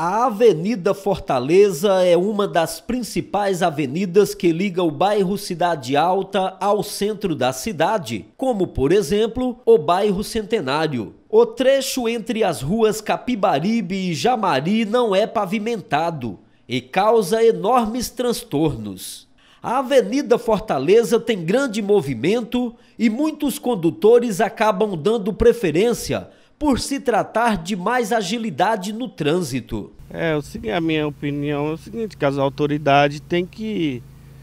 A Avenida Fortaleza é uma das principais avenidas que liga o bairro Cidade Alta ao centro da cidade, como, por exemplo, o bairro Centenário. O trecho entre as ruas Capibaribe e Jamari não é pavimentado e causa enormes transtornos. A Avenida Fortaleza tem grande movimento e muitos condutores acabam dando preferência por se tratar de mais agilidade no trânsito. É, a minha opinião é o seguinte, que as autoridades têm que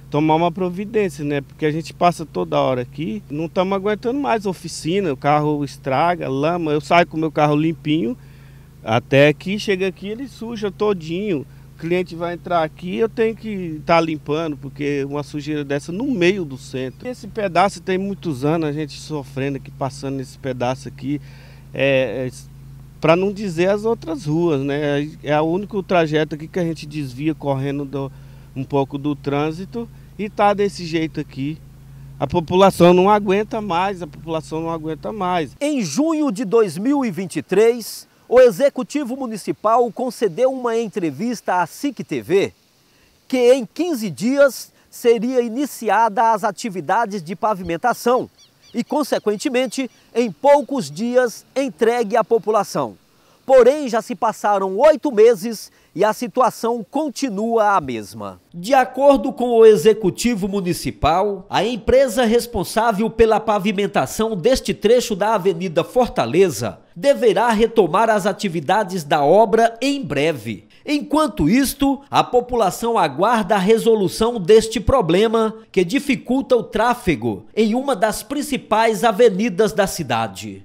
tomar uma providência, né? Porque a gente passa toda hora aqui, não estamos aguentando mais oficina, o carro estraga, lama, eu saio com o meu carro limpinho, até que chega aqui ele suja todinho. O cliente vai entrar aqui, eu tenho que estar tá limpando, porque uma sujeira dessa no meio do centro. Esse pedaço tem muitos anos a gente sofrendo aqui, passando nesse pedaço aqui. É, é para não dizer as outras ruas, né? É o único trajeto aqui que a gente desvia correndo do, um pouco do trânsito e tá desse jeito aqui. A população não aguenta mais, a população não aguenta mais. Em junho de 2023, o Executivo Municipal concedeu uma entrevista à SIC TV que em 15 dias seria iniciada as atividades de pavimentação e, consequentemente, em poucos dias entregue à população. Porém, já se passaram oito meses e a situação continua a mesma. De acordo com o Executivo Municipal, a empresa responsável pela pavimentação deste trecho da Avenida Fortaleza deverá retomar as atividades da obra em breve. Enquanto isto, a população aguarda a resolução deste problema que dificulta o tráfego em uma das principais avenidas da cidade.